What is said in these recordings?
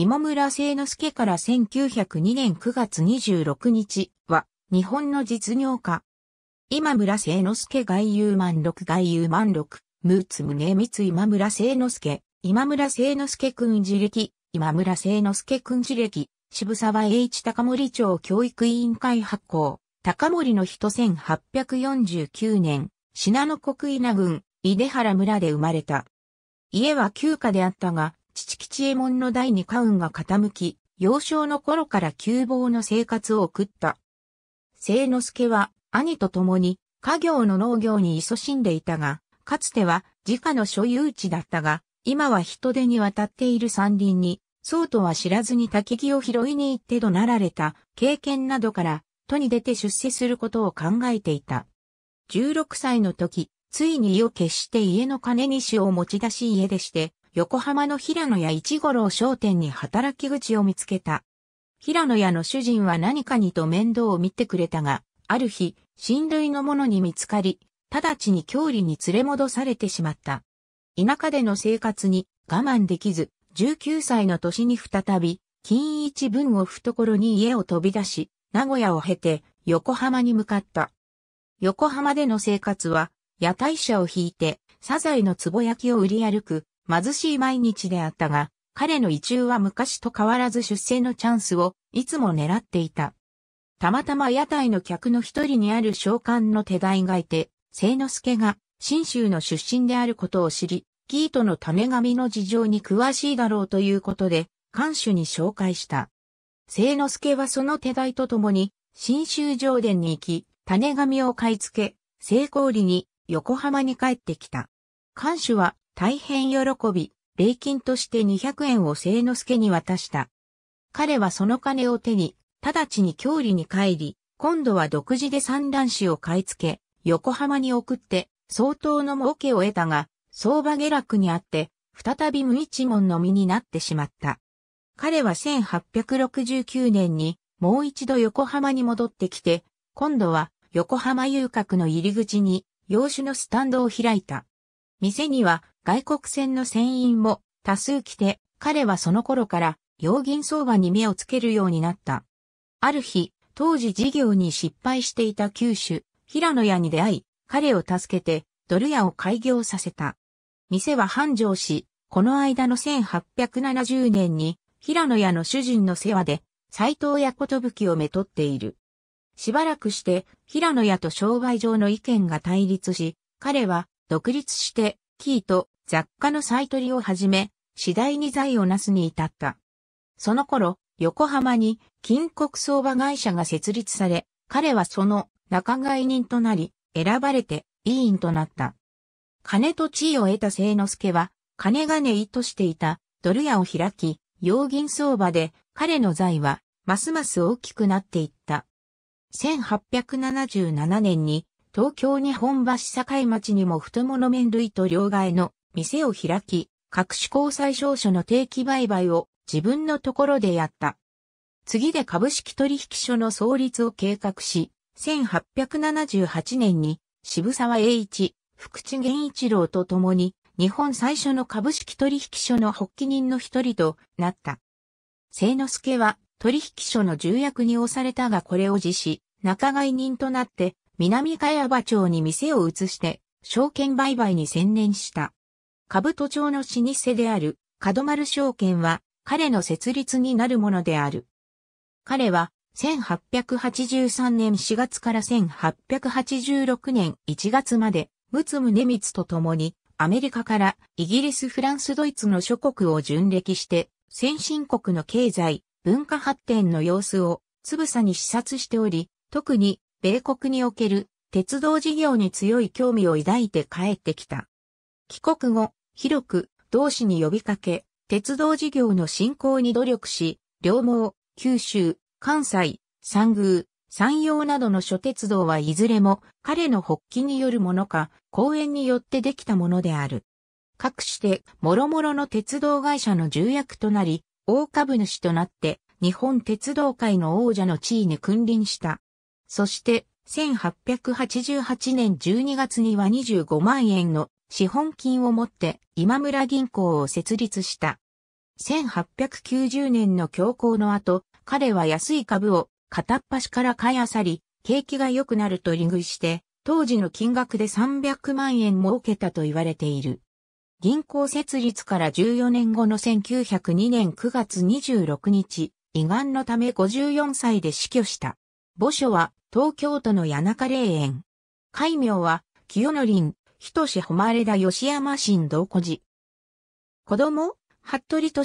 今村聖之助から1902年9月26日は、日本の実業家。今村聖之助外遊満六外遊満六、ムーツムネミツ今村聖之助、今村聖之助君自力、今村聖之助君自力、渋沢栄一高森町教育委員会発行、高森の人1849年、信濃国稲郡、出原村で生まれた。家は旧家であったが、父吉右衛門のにカ家運が傾き、幼少の頃から窮乏の生活を送った。清之助は兄と共に家業の農業に勤しんでいたが、かつては自家の所有地だったが、今は人手に渡っている山林に、そうとは知らずに焚木を拾いに行って怒鳴られた経験などから、都に出て出世することを考えていた。16歳の時、ついに意を決して家の金に西を持ち出し家でして、横浜の平野屋一五郎商店に働き口を見つけた。平野屋の主人は何かにと面倒を見てくれたが、ある日、親類の者に見つかり、直ちに郷里に連れ戻されてしまった。田舎での生活に我慢できず、19歳の年に再び、金一文を懐に家を飛び出し、名古屋を経て横浜に向かった。横浜での生活は、屋台車を引いて、サザエの壺焼きを売り歩く、貧しい毎日であったが、彼の移住は昔と変わらず出世のチャンスをいつも狙っていた。たまたま屋台の客の一人にある召喚の手代がいて、聖之助が新州の出身であることを知り、キートのため紙の事情に詳しいだろうということで、監守に紹介した。聖之助はその手代と共に、新州上殿に行き、種紙を買い付け、聖裏に横浜に帰ってきた。監守は大変喜び、礼金として200円を聖之助に渡した。彼はその金を手に、直ちに郷里に帰り、今度は独自で産卵紙を買い付け、横浜に送って、相当の儲けを得たが、相場下落にあって、再び無一文の身になってしまった。彼は1869年に、もう一度横浜に戻ってきて、今度は横浜遊郭の入り口に、洋酒のスタンドを開いた。店には外国船の船員も多数来て、彼はその頃から洋銀相場に目をつけるようになった。ある日、当時事業に失敗していた九州、平野屋に出会い、彼を助けて、ドル屋を開業させた。店は繁盛し、この間の1870年に、平野屋の主人の世話で、斎藤屋寿をめとっている。しばらくして、平野屋と商売上の意見が対立し、彼は独立してキーと雑貨の再取をはじめ、次第に財を成すに至った。その頃、横浜に金国相場会社が設立され、彼はその仲買人となり、選ばれて委員となった。金と地位を得た聖之助は、金がねいとしていたドル屋を開き、洋銀相場で彼の財はますます大きくなっていった。1877年に東京日本橋境町にも太もの麺類と両替の店を開き、各種交際証書の定期売買を自分のところでやった。次で株式取引所の創立を計画し、1878年に渋沢栄一、福地源一郎と共に日本最初の株式取引所の発起人の一人となった。清之助は取引所の重役に押されたがこれを辞し、仲買人となって南茅場町に店を移して、証券売買に専念した。兜町の老舗である、角丸証券は、彼の設立になるものである。彼は、1883年4月から1886年1月まで、陸奥宗光と共に、アメリカからイギリス、フランス、ドイツの諸国を巡歴して、先進国の経済、文化発展の様子をつぶさに視察しており、特に米国における鉄道事業に強い興味を抱いて帰ってきた。帰国後、広く同志に呼びかけ、鉄道事業の振興に努力し、両毛、九州、関西、三宮、山陽などの諸鉄道はいずれも彼の発起によるものか、公園によってできたものである。かくして、諸々の鉄道会社の重役となり、大株主となって、日本鉄道界の王者の地位に君臨した。そして、1888年12月には25万円の資本金を持って今村銀行を設立した。1890年の恐慌の後、彼は安い株を片っ端から買いあさり、景気が良くなると利食いして、当時の金額で300万円儲けたと言われている。銀行設立から14年後の1902年9月26日、胃がんのため54歳で死去した。墓所は東京都の谷中霊園。戒名は清野林、仁誉田吉山新道古寺。子供、服部利長、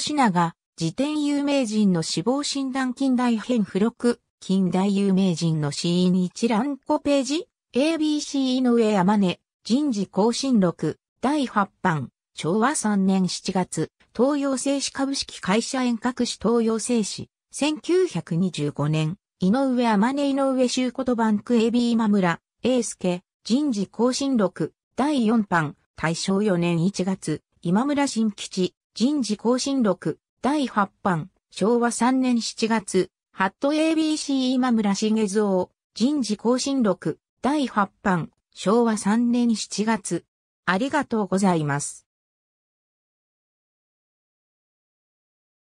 辞典有名人の死亡診断近代編付録、近代有名人の死因一覧5ページ、ABC 井上山根、人事更新録、第8版、昭和3年7月、東洋製紙株式会社遠隔紙東洋製紙、1925年、井上天音井上修言バンク AB 今村、英介、人事更新録、第4版、大正4年1月、今村新吉、人事更新録、第8版、昭和3年7月、ハット ABC 今村茂蔵、人事更新録、第8版、昭和3年7月。ありがとうございます。